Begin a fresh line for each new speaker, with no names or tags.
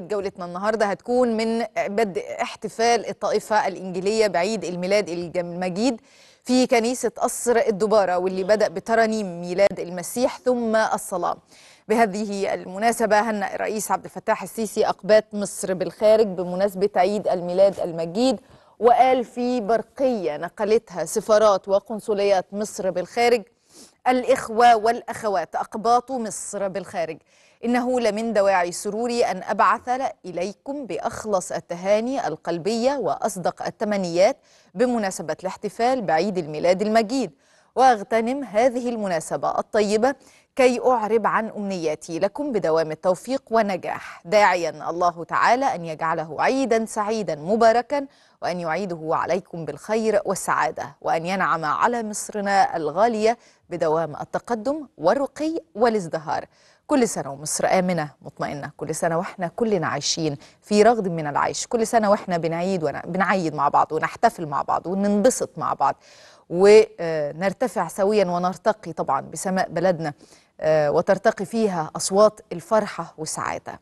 جولتنا النهارده هتكون من بدء احتفال الطائفه الانجيليه بعيد الميلاد المجيد في كنيسه قصر الدباره واللي بدا بترانيم ميلاد المسيح ثم الصلاه. بهذه المناسبه هنأ الرئيس عبد الفتاح السيسي اقباط مصر بالخارج بمناسبه عيد الميلاد المجيد وقال في برقيه نقلتها سفارات وقنصليات مصر بالخارج الإخوة والأخوات أقباط مصر بالخارج إنه لمن دواعي سروري أن أبعث إليكم بأخلص التهاني القلبية وأصدق التمنيات بمناسبة الاحتفال بعيد الميلاد المجيد وأغتنم هذه المناسبة الطيبة كي أعرب عن أمنياتي لكم بدوام التوفيق والنجاح داعيا الله تعالى أن يجعله عيدا سعيدا مباركا وأن يعيده عليكم بالخير والسعادة وأن ينعم على مصرنا الغالية بدوام التقدم والرقي والازدهار كل سنة ومصر آمنة مطمئنة كل سنة وإحنا كلنا عايشين في رغد من العيش كل سنة وإحنا بنعيد بنعيد مع بعض ونحتفل مع بعض وننبسط مع بعض ونرتفع سويا ونرتقي طبعا بسماء بلدنا آه، وترتقي فيها أصوات الفرحة والسعادة